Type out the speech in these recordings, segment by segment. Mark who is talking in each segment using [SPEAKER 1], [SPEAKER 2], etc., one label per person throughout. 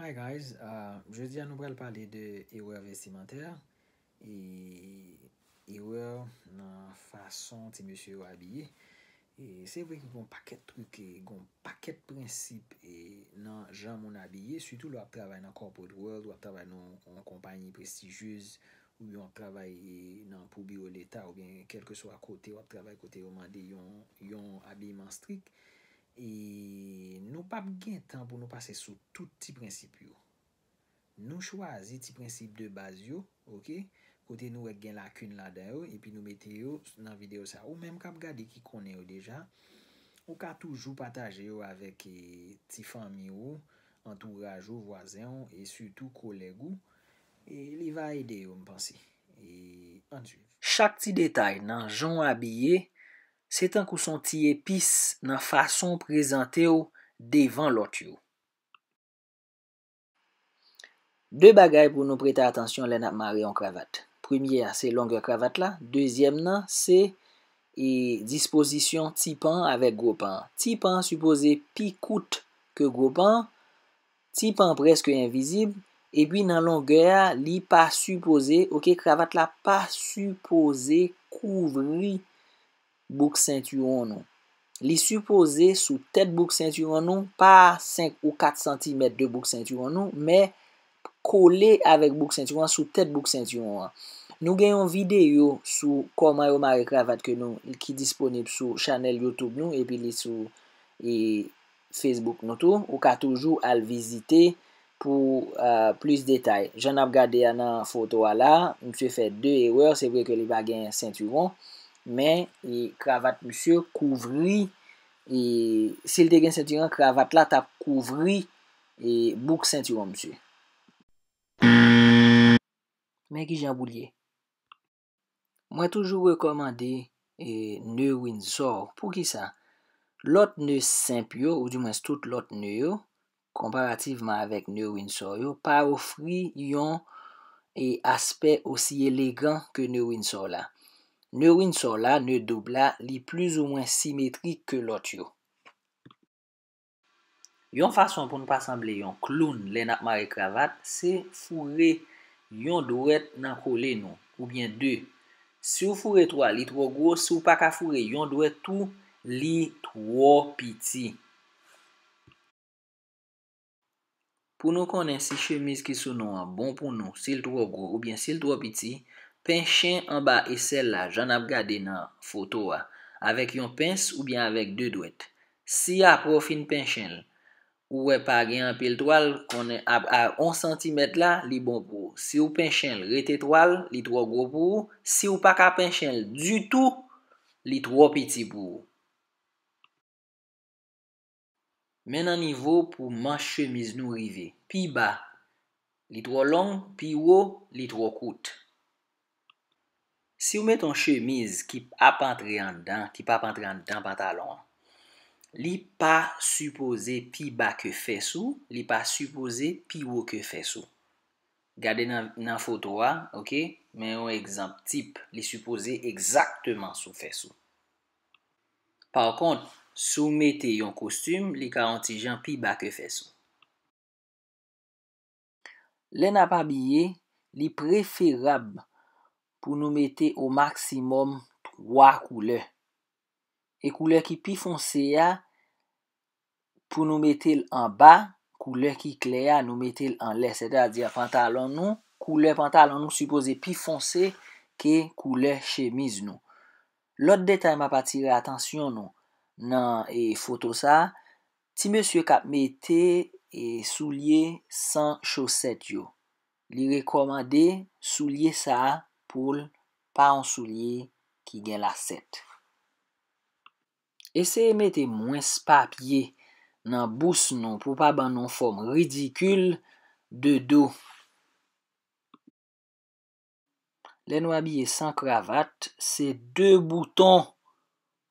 [SPEAKER 1] Hi guys, euh, je di an nou brel pale de ewer vestimenter, e ewer nan fason ti monsye yo abye. Se vwe yon paket truke, yon paket prinsip nan jan mon abye, sutou l wap travay nan Corporate World, wap travay nan kompanyi prestijouz, ou yon travay nan pou biro leta, ou bien kelke so akote, wap travay kote yon abye manstrik. E nou pap gen tan pou nou pase sou tout ti prinsip yo. Nou chwazi ti prinsip de baz yo, ok? Kote nou ek gen lakoun la den yo, epi nou mete yo nan video sa. Ou menm kap gade ki konen yo deja, ou ka toujou pataje yo avek e, ti fami yo, antouraj yo, vwazen yo, e sutou koleg yo, e li va ede yo mpansi. E,
[SPEAKER 2] Chak ti detay nan jon abye yo, Se tan kou son ti epis nan fason prezante ou devan lot yo. De bagay pou nou preta atensyon lè nap mare yon kravat. Premier, se longa kravat la. Dezyem nan, se e disposisyon tipan avek goupan. Tipan supose pi kout ke goupan. Tipan preske envizib. E pi nan longa li pa supose, ok, kravat la pa supose kouvri kravat. bouk seinturon nou. Li supose sou tèt bouk seinturon nou, pa 5 ou 4 cm de bouk seinturon nou, me kole avek bouk seinturon sou tèt bouk seinturon. Nou genyon videyo sou koman yo mare kravat ke nou, ki disponib sou chanel Youtube nou, e pi li sou Facebook nou tou, ou ka toujou al vizite pou euh, plus detay. Jan ap gade anan fotowa la, mse fè dè ewe, se vre ke li bagen seinturon, Men, e kravat msye, kouvri, e si l de gen sentiron, kravat la, ta kouvri, e bouk sentiron msye. Men ki jan boulie, mwen toujou rekomande ne win sor, pou ki sa? Lot ne semp yo, ou di mwen stout lot ne yo, komparativeman avek ne win sor yo, pa ou fri yon e aspe osi elegan ke ne win sor la. Ne rin so la, ne dob la, li plis ou mwen simetrik ke lot yo. Yon fason pou nou pa samble yon kloun len ap mare kravat, se fure, yon douet nan koule nou, ou bien 2. Se ou fure 3, li 3 gwo, se ou pa ka fure, yon douet tou, li 3 piti. Pou nou konen si chemise ki sou nou an bon pou nou, se l 3 gwo ou bien se l 3 piti, Penchen an ba esel la, jan ap gade nan fotowa. Avek yon pens ou bien avek de dwet. Si ap profin penchen, ou e pa gen an pel toal, konen ap a on sentimet la, li bon pou. Si ou penchen rete toal, li tro go pou. Si ou pa ka penchen du tou, li tro piti pou. Men an nivou pou manche chemise nou rive. Pi ba, li tro long, pi wo, li tro kout. Si ou met ton chemise ki pa pantre an dan pantalon, li pa suppose pi ba ke fesou, li pa suppose pi wo ke fesou. Gade nan fotowa, ok? Men yon ekzamp tip, li suppose ekzaktman sou fesou. Par kont, sou mette yon kostum, li ka ontijan pi ba ke fesou. Le nan pa biye, li preferab pou nou mette o maksimum 3 koule. E koule ki pi fonse ya, pou nou mette l an ba, koule ki kle ya, nou mette l an le. Sede a diya pantalon nou, koule pantalon nou suppose pi fonse ke koule chemise nou. Lot detay ma patire atansyon nou nan e foto sa, ti monsye kap mette e soulye san choset yo. Li rekomande soulye sa a poul pa an soulye ki gen la set. Eseye mette mwens papye nan bous nan pou pa ban nan fom ridikul de do. Le nou abye san kravat, se de bouton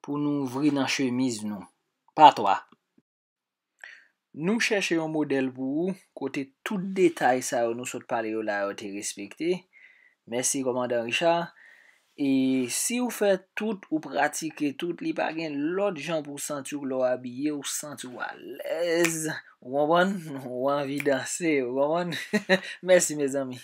[SPEAKER 2] pou nou ouvri nan chemise nan. Pa to a. Nou chèche yon model pou ou, kote tout detay sa ou nou sot pale yo la ou te respekte. Mersi komanda Richard. E si ou fè tout ou pratik lè tout li pa gen lòt joun pou santi ou klo abye ou santi ou walez. Ou an vi dansè ou an vi dansè. Mersi mè zami.